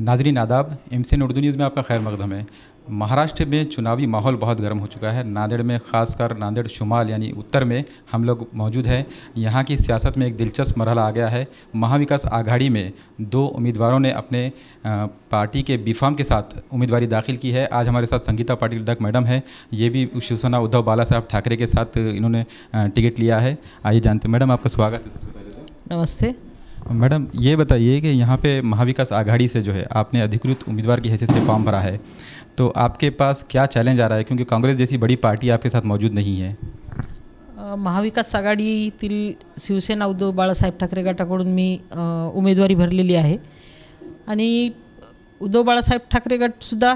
नाजरीन आदाब M C Urdu news में आपका खैर मकदम है महाराष्ट्र में चुनावी माहौल बहुत गर्म हो चुका है नांदेड़ में खासकर नांदेड़ शुमाल यानी उत्तर में हम लोग मौजूद हैं यहाँ की सियासत में एक दिलचस्प मरहला आ गया है महाविकास आघाड़ी में दो उम्मीदवारों ने अपने पार्टी के बीफाम के साथ उम्मीदवारी दाखिल की है आज हमारे साथ संगीता पाटिल डक मैडम है ये भी शिवसेना उद्धव बाला साहब ठाकरे के साथ इन्होंने टिकट लिया है आइए जानते मैडम आपका स्वागत है तो। नमस्ते मैडम ये बताइए कि यहाँ पे महाविकास आघाड़ी से जो है आपने अधिकृत उम्मीदवार की हैसियत से फॉर्म भरा है तो आपके पास क्या चैलेंज आ रहा है क्योंकि काँग्रेस जैसी बड़ी पार्टी आपके साथ मौजूद नहीं है महाविकास आघाडीतील शिवसेना उद्धव बाळासाहेब ठाकरे गटाकडून मी उमेदवारी भरलेली आहे आणि उद्धव बाळासाहेब ठाकरे गटसुद्धा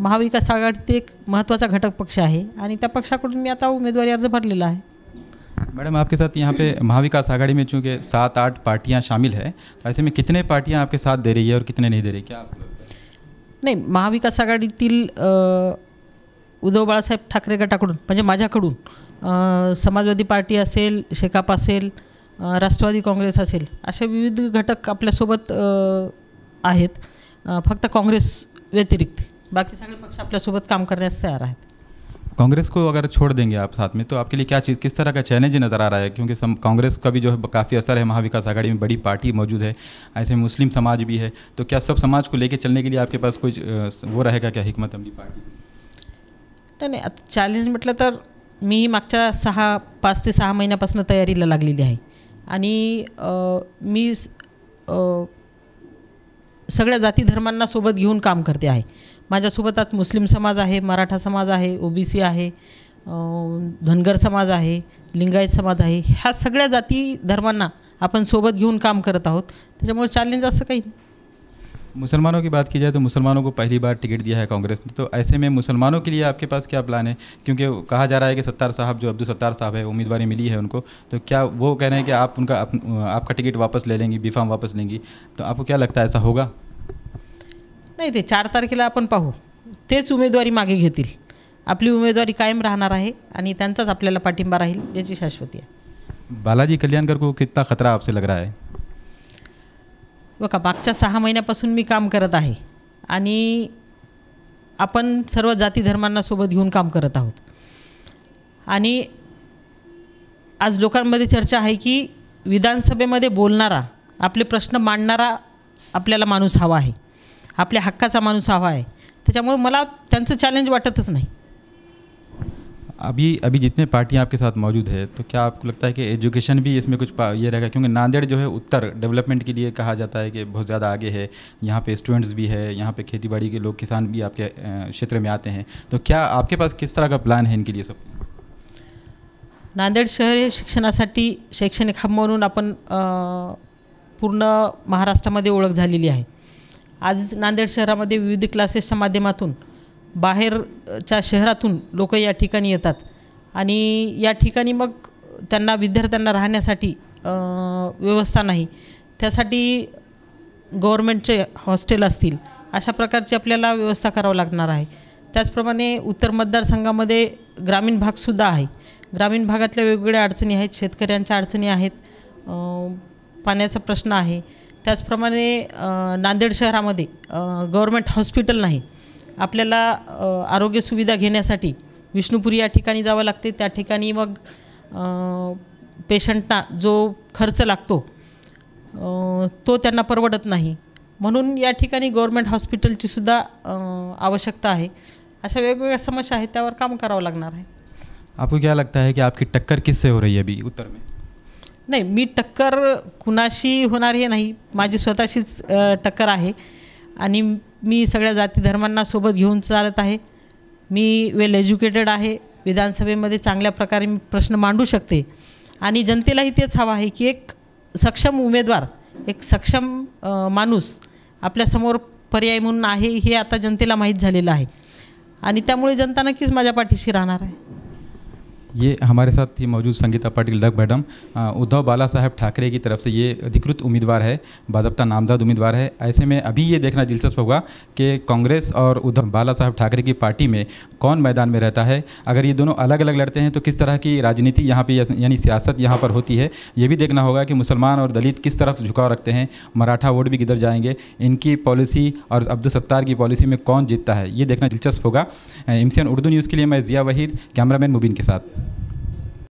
महाविकास आघाडीत एक महत्त्वाचा घटक पक्ष आहे आणि त्या पक्षाकडून मी आता उमेदवारी अर्ज भरलेला आहे मैडम आपके साथ यहाँ पे महाविकास आघाड़ी में चूँकि सात आठ पार्टियाँ शामिल है तो ऐसे में कितने पार्टियाँ आपके साथ दे रही है और कितने नहीं दे रही क्या आप नाही महाविकास आघाडीतील उद्धव बाळासाहेब ठाकरे गटाकडून म्हणजे माझ्याकडून समाजवादी पार्टी असेल शेकाप असेल राष्ट्रवादी काँग्रेस असेल असे विविध घटक आपल्यासोबत आहेत फक्त काँग्रेस व्यतिरिक्त बाकी सगळे पक्ष आपल्यासोबत काम करण्यास तयार आहेत कांग्रेस को अगर छोड़ देंगे आप साथ में तो आपके लिए क्या चीज़ किस तरह का चैलेंज नज़र आ रहा है क्योंकि कांग्रेस का भी जो है काफ़ी असर है महाविकास आघाड़ी में बड़ी पार्टी मौजूद है ऐसे मुस्लिम समाज भी है तो क्या सब समाज को लेकर चलने के लिए आपके पास कोई वो रहेगा क्या हिकमत अमली पार्टी नहीं नहीं चैलेंज चॅलेंज म्हटलं मी मग् सहा पांच से सहा महीनपासन तैयारी लगेली है आ मी सगळ्या जाती धर्मांना सोबत घेऊन काम करते आहे माझ्यासोबत आज मुस्लिम समाज आहे मराठा समाज आहे ओबीसी आहे धनगर समाज आहे लिंगायत समाज आहे ह्या सगळ्या जाती धर्मांना आपण सोबत घेऊन काम करत आहोत त्याच्यामुळे चॅलेंज असं काही नाही मुसलमानों की बात की जाए तो मुसलमानों को पहली बार टिकट दिया है कांग्रेस ने तो ऐसे में मुसलमानों के लिए आपके पास क्या प्लान है क्योंकि कहा जा रहा है कि सत्तार साहब जो अब्दुल सत्तार साहब है उम्मीदवारी मिली है उनको तो क्या वो कह रहे हैं कि आप उनका आप, आपका टिकट वापस ले लेंगी बी वापस लेंगी तो आपको क्या लगता है ऐसा होगा नहीं ते चार तारखेला अपन पाहू तेच उमेदवारी मागे घेतील आपली उमेदवारी कायम राहणार आहे आणि त्यांचाच आपल्याला पाठिंबा राहील याची शाश्वती आहे बालाजी कल्याणकर को कितना खतरा आपसे लग रहा है बघा मागच्या सहा महिन्यापासून मी काम करत आहे आणि आपण सर्व जाती धर्मांना सोबत घेऊन काम करत आहोत आणि आज लोकांमध्ये चर्चा आहे की विधानसभेमध्ये बोलणारा आपले प्रश्न मांडणारा आपल्याला माणूस हवा आहे आपल्या हक्काचा माणूस हवा आहे त्याच्यामुळे मला त्यांचं चॅलेंज वाटतच नाही अभी अभी जितने पार्टियाँ आपके साथ मौजूद है तो क्या आपको लगता है कि एजुकेशन भी इसमें कुछ ये रहेगा क्योंकि नांदेड़ जो है उत्तर डेवलपमेंट के लिए कहा जाता है कि बहुत ज़्यादा आगे है यहाँ पे स्टूडेंट्स भी है यहाँ पे खेती बाड़ी के लोग किसान भी आपके क्षेत्र में आते हैं तो क्या आपके पास किस तरह का प्लान है इनके लिए सब नांदेड शहर शिक्षण शैक्षणिक हब मन अपन पूर्ण महाराष्ट्र मधे झालेली है आज नांदेड शहरा विविध क्लासेस माध्यमातून बाहेरच्या शहरातून लोक या ठिकाणी येतात आणि या ठिकाणी मग त्यांना विद्यार्थ्यांना राहण्यासाठी व्यवस्था नाही त्यासाठी गव्हर्मेंटचे हॉस्टेल असतील अशा प्रकारची आपल्याला व्यवस्था करावं लागणार आहे त्याचप्रमाणे उत्तर मतदारसंघामध्ये ग्रामीण भागसुद्धा आहे ग्रामीण भागातल्या वेगवेगळ्या अडचणी आहेत शेतकऱ्यांच्या अडचणी आहेत पाण्याचा प्रश्न आहे त्याचप्रमाणे नांदेड शहरामध्ये गव्हर्मेंट हॉस्पिटल नाही आपल्याला आरोग्य सुविधा घेण्यासाठी विष्णुपुरी या ठिकाणी जावं लागते त्या ठिकाणी मग पेशंटना जो खर्च लागतो तो त्यांना परवडत नाही म्हणून या ठिकाणी गव्हर्मेंट हॉस्पिटलची सुद्धा आवश्यकता आहे अशा वेगवेगळ्या समस्या आहेत त्यावर काम करावं लागणार आहे आपको क्या लगता है की आपकी टक्कर किससे हो रही है अभी उत्तर में नाही मी टक्कर कुणाशी होणार हे नाही माझी स्वतःशीच टक्कर आहे आणि मी सगळ्या जाती धर्मांना सोबत घेऊन चालत आहे मी वेल एज्युकेटेड आहे विधानसभेमध्ये चांगल्या प्रकारे मी प्रश्न मांडू शकते आणि जनतेलाही तेच हवं आहे की एक सक्षम उमेदवार एक सक्षम माणूस आपल्यासमोर पर्याय म्हणून आहे हे आता जनतेला माहीत झालेलं आहे आणि त्यामुळे जनता नक्कीच माझ्या पाठीशी राहणार आहे ये हमारे साथ थी मौजूद संगीता पाटिल डग मैडम उद्धव बाला साहब ठाकरे की तरफ से ये अधिकृत उम्मीदवार है भाजपा नामजद उम्मीदवार है ऐसे में अभी ये देखना दिलचस्प होगा कि कांग्रेस और उद्धव बाला साहब ठाकरे की पार्टी में कौन मैदान में रहता है अगर ये दोनों अलग अलग लड़ते हैं तो किस तरह की राजनीति यहाँ पर यानी सियासत यहाँ पर होती है ये भी देखना होगा कि मुसलमान और दलित किस तरफ झुकाव रखते हैं मराठा वोट भी किधर जाएंगे इनकी पॉलिसी और अब्दुल सत्तार की पॉलिसी में कौन जीतता है ये देखना दिलचस्प होगा एम उर्दू न्यूज़ के लिए मैं ज़िया वहीद कैमरामैन मुबीन के साथ